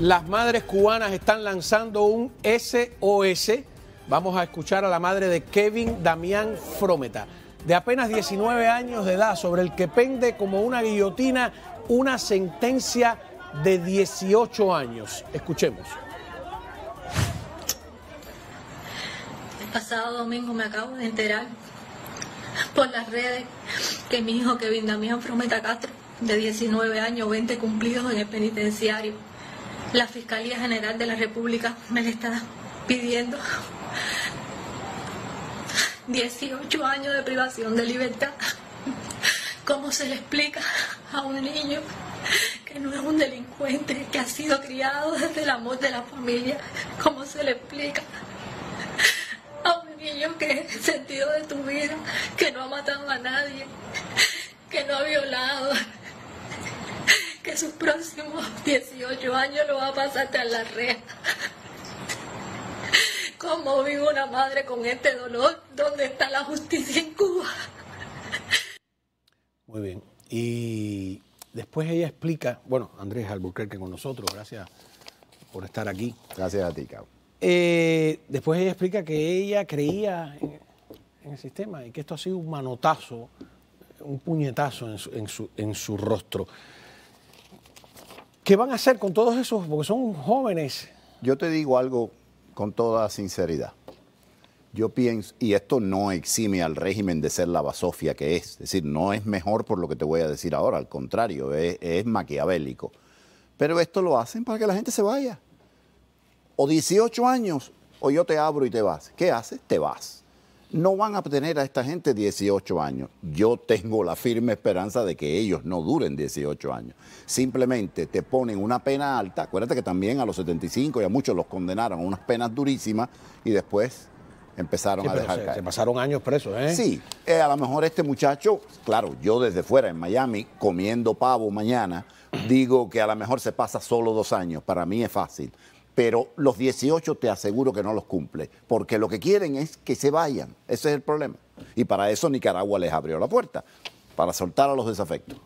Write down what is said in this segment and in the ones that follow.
Las madres cubanas están lanzando un SOS. Vamos a escuchar a la madre de Kevin Damián Frometa, de apenas 19 años de edad, sobre el que pende como una guillotina una sentencia de 18 años. Escuchemos. El pasado domingo me acabo de enterar por las redes que mi hijo Kevin Damián Frometa Castro, de 19 años, 20 cumplidos en el penitenciario, la Fiscalía General de la República me le está pidiendo 18 años de privación de libertad. ¿Cómo se le explica a un niño que no es un delincuente, que ha sido criado desde el amor de la familia? ¿Cómo se le explica a un niño que es el sentido de tu vida, que no ha matado a nadie, que no ha violado, que sus próximos 18 años lo va a pasar tras la red. ¿Cómo vive una madre con este dolor? ¿Dónde está la justicia en Cuba? Muy bien. Y después ella explica, bueno, Andrés Alburquerque con nosotros, gracias por estar aquí. Gracias a ti, Cabo. Eh, después ella explica que ella creía en, el sistema y que esto ha sido un manotazo, un puñetazo en en su, en su rostro. ¿Qué van a hacer con todos esos? Porque son jóvenes. Yo te digo algo con toda sinceridad. Yo pienso, y esto no exime al régimen de ser la basofia que es, es decir, no es mejor por lo que te voy a decir ahora, al contrario, es, maquiavélico. Pero esto lo hacen para que la gente se vaya. O 18 años, o yo te abro y te vas. ¿Qué haces? Te vas no van a tener a esta gente 18 años. Yo tengo la firme esperanza de que ellos no duren 18 años. Simplemente te ponen una pena alta. Acuérdate que también a los 75 y a muchos los condenaron a unas penas durísimas y después empezaron a dejar caer. Se pasaron años presos, ¿eh? Sí, eh, a lo mejor este muchacho, claro, yo desde fuera en Miami, comiendo pavo mañana, digo que a lo mejor se pasa solo dos años. Para mí es fácil pero los 18 te aseguro que no los cumple, porque lo que quieren es que se vayan, ese es el problema. Y para eso Nicaragua les abrió la puerta, para soltar a los desafectos.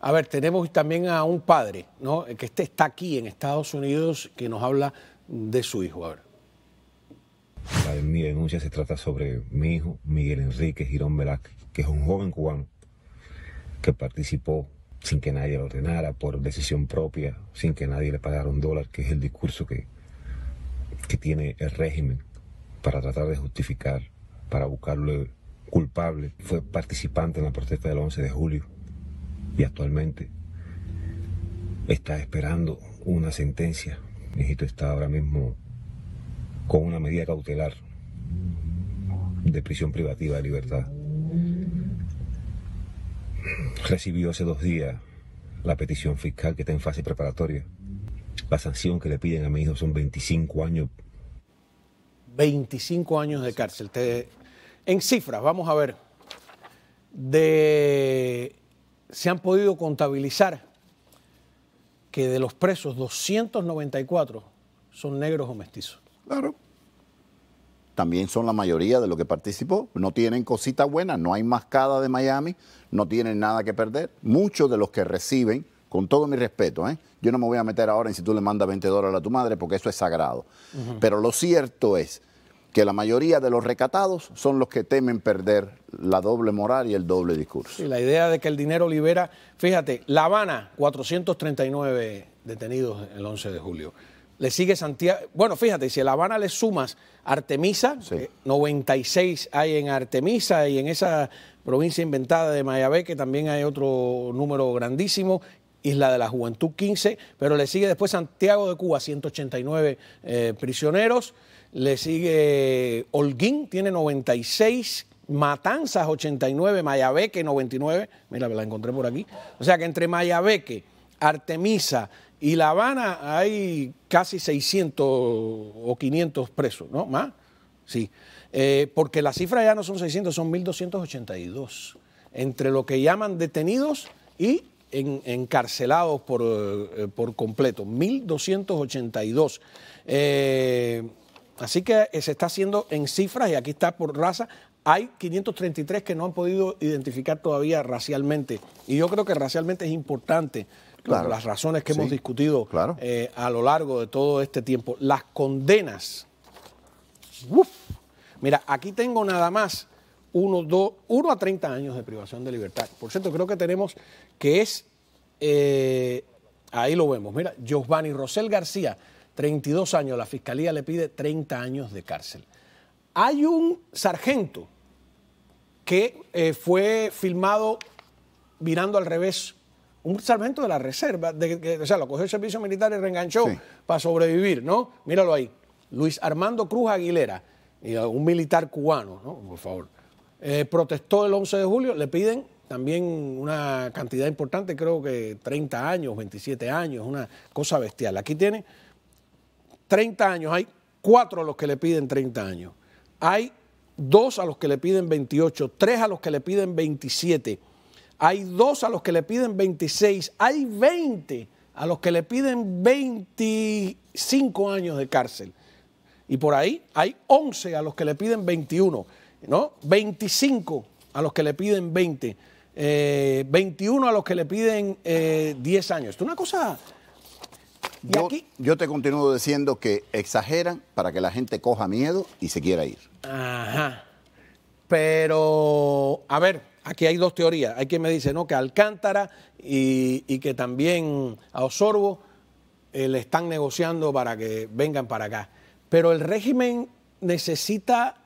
A ver, tenemos también a un padre, ¿no? Que este está aquí en Estados Unidos, que nos habla de su hijo. A ver. mi denuncia se trata sobre mi hijo, Miguel Enrique Girón Velázquez, que es un joven cubano que participó sin que nadie lo ordenara, por decisión propia, sin que nadie le pagara un dólar, que es el discurso que, que tiene el régimen para tratar de justificar, para buscarlo culpable. Fue participante en la protesta del 11 de julio y actualmente está esperando una sentencia. Mi está ahora mismo con una medida cautelar de prisión privativa de libertad recibió hace dos días la petición fiscal que está en fase preparatoria. La sanción que le piden a mi hijo son 25 años. 25 años de cárcel. Te... En cifras, vamos a ver. De... Se han podido contabilizar que de los presos 294 son negros o mestizos. Claro también son la mayoría de los que participó. No tienen cositas buenas, no hay mascada de Miami, no tienen nada que perder. Muchos de los que reciben, con todo mi respeto, ¿eh? yo no me voy a meter ahora en si tú le mandas 20 dólares a tu madre porque eso es sagrado. Pero lo cierto es que la mayoría de los recatados son los que temen perder la doble moral y el doble discurso. Y la idea de que el dinero libera, fíjate, La Habana, 439 detenidos el 11 de julio le sigue Santiago. Bueno, fíjate, si a La Habana le sumas Artemisa, 96 eh, hay en Artemisa y en esa provincia inventada de Mayabeque también hay otro número grandísimo. Isla de la Juventud 15, pero le sigue después Santiago de Cuba, 189 eh, prisioneros, le sigue Holguín, tiene 96, Matanzas 89, Mayabeque 99, mira, me la encontré por aquí. O sea que entre Mayabeque, Artemisa, y La Habana hay casi 600 o 500 presos, ¿no? Más, sí. Eh, porque las cifras ya no son 600, son 1.282. Entre lo que llaman detenidos y encarcelados por, eh, por completo, 1.282. Eh, así que se está haciendo en cifras, y aquí está por raza, hay 533 que no han podido identificar todavía racialmente. Y yo creo que racialmente es importante las razones que hemos discutido eh, a lo largo de todo este tiempo. Las condenas. Mira, aquí tengo nada más uno, a 30 años de privación de libertad. Por cierto, creo que tenemos que es, eh, ahí lo vemos, mira, Giovanni Rosel García, 32 años, la fiscalía le pide 30 años de cárcel. Hay un sargento que eh, fue filmado mirando al revés un sargento de la reserva, de, o sea, lo cogió el servicio militar y reenganchó para sobrevivir, ¿no? Míralo ahí. Luis Armando Cruz Aguilera, un militar cubano, ¿no? Por favor. Eh, protestó el 11 de julio, le piden también una cantidad importante, creo que 30 años, 27 años, una cosa bestial. Aquí tiene 30 años, hay cuatro a los que le piden 30 años, hay dos a los que le piden 28, tres a los que le piden 27 hay dos a los que le piden 26, hay 20 a los que le piden 25 años de cárcel. Y por ahí hay 11 a los que le piden 21, ¿no? 25 a los que le piden 20, 21 eh, a los que le piden 10 eh, años. Esto es una cosa... yo te continúo diciendo que exageran para que la gente coja miedo y se quiera ir. Ajá. Pero, a ver, Aquí hay dos teorías. Hay quien me dice, no, que Alcántara y, que también a Osorbo eh, le están negociando para que vengan para acá. Pero el régimen necesita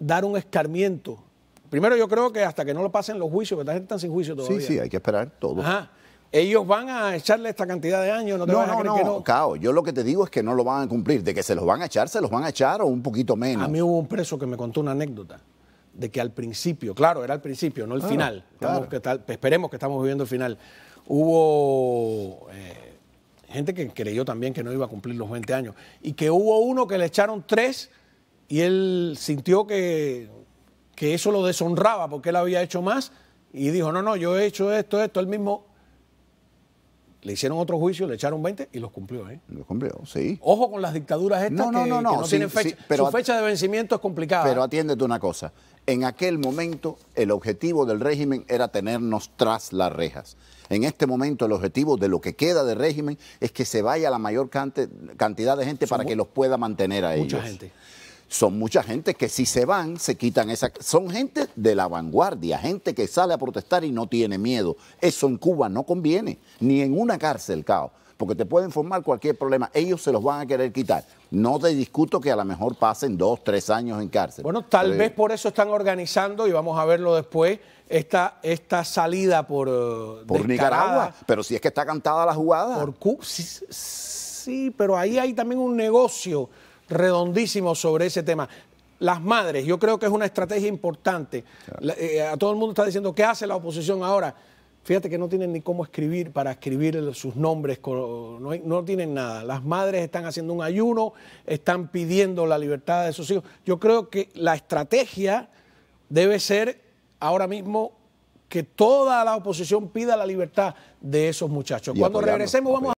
dar un escarmiento. Primero yo creo que hasta que no lo pasen los juicios, porque la gente está sin juicio todavía. Sí, sí, hay que esperar todo. Ajá. Ellos van a echarle esta cantidad de años, no te no, a no. Cao, yo lo que te digo es que no lo van a cumplir, de que se los van a echar, se los van a echar o un poquito menos. A mí hubo un preso que me contó una anécdota de que al principio, claro, era el principio, no el final, esperemos que estamos viviendo el final, hubo eh, gente que creyó también que no iba a cumplir los 20 años y que hubo uno que le echaron tres y él sintió que, que eso lo deshonraba porque él había hecho más y dijo, no, no, yo he hecho esto, esto, el mismo le hicieron otro juicio, le echaron 20 y los cumplió, ¿eh? Los cumplió, sí. Ojo con las dictaduras estas que no, tienen fecha. Su fecha de vencimiento es complicada. Pero atiéndete una cosa. En aquel momento el objetivo del régimen era tenernos tras las rejas. En este momento el objetivo de lo que queda del régimen es que se vaya la mayor cantidad de gente para que los pueda mantener a ellos. Mucha gente son mucha gente que si se van, se quitan esa... Son gente de la vanguardia, gente que sale a protestar y no tiene miedo. Eso en Cuba no conviene, ni en una cárcel, caos. porque te pueden formar cualquier problema. Ellos se los van a querer quitar. No te discuto que a lo mejor pasen dos, tres años en cárcel. Bueno, tal eh, vez por eso están organizando, y vamos a verlo después, esta, esta salida por... Eh, por Nicaragua. Pero si es que está cantada la jugada. Por Cuba. sí, pero ahí hay también un negocio redondísimo sobre ese tema. Las madres, yo creo que es una estrategia importante. Eh, a todo el mundo está diciendo, ¿qué hace la oposición ahora? Fíjate que no tienen ni cómo escribir para escribir sus nombres, no, tienen nada. Las madres están haciendo un ayuno, están pidiendo la libertad de sus hijos. Yo creo que la estrategia debe ser ahora mismo que toda la oposición pida la libertad de esos muchachos. Cuando regresemos vamos a...